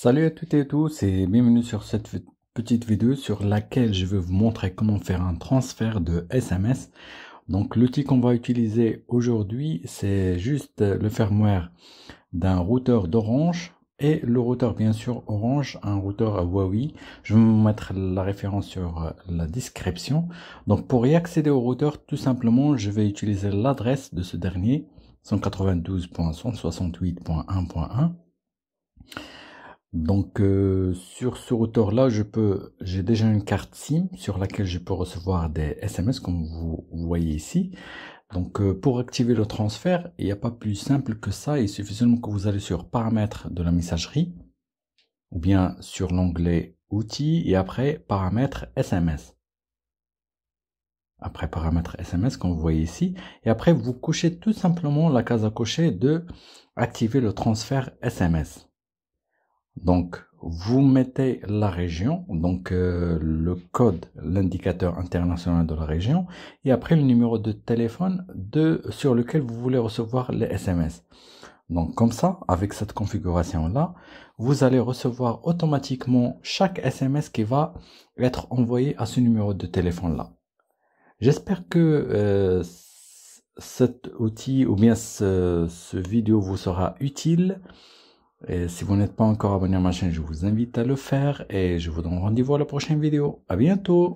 Salut à toutes et tous et bienvenue sur cette petite vidéo sur laquelle je vais vous montrer comment faire un transfert de SMS. Donc l'outil qu'on va utiliser aujourd'hui c'est juste le firmware d'un routeur d'Orange et le routeur bien sûr Orange, un routeur Huawei. Je vais vous mettre la référence sur euh, la description. Donc pour y accéder au routeur tout simplement je vais utiliser l'adresse de ce dernier 192.168.1.1 donc euh, sur ce routeur-là, je peux, j'ai déjà une carte SIM sur laquelle je peux recevoir des SMS comme vous voyez ici. Donc euh, pour activer le transfert, il n'y a pas plus simple que ça. Il suffit seulement que vous allez sur paramètres de la messagerie ou bien sur l'onglet outils et après paramètres SMS. Après paramètres SMS comme vous voyez ici. Et après vous cochez tout simplement la case à cocher de activer le transfert SMS. Donc, vous mettez la région, donc euh, le code, l'indicateur international de la région, et après le numéro de téléphone de, sur lequel vous voulez recevoir les SMS. Donc comme ça, avec cette configuration-là, vous allez recevoir automatiquement chaque SMS qui va être envoyé à ce numéro de téléphone-là. J'espère que euh, cet outil ou bien ce, ce vidéo vous sera utile. Et si vous n'êtes pas encore abonné à ma chaîne, je vous invite à le faire et je vous donne rendez-vous à la prochaine vidéo. À bientôt!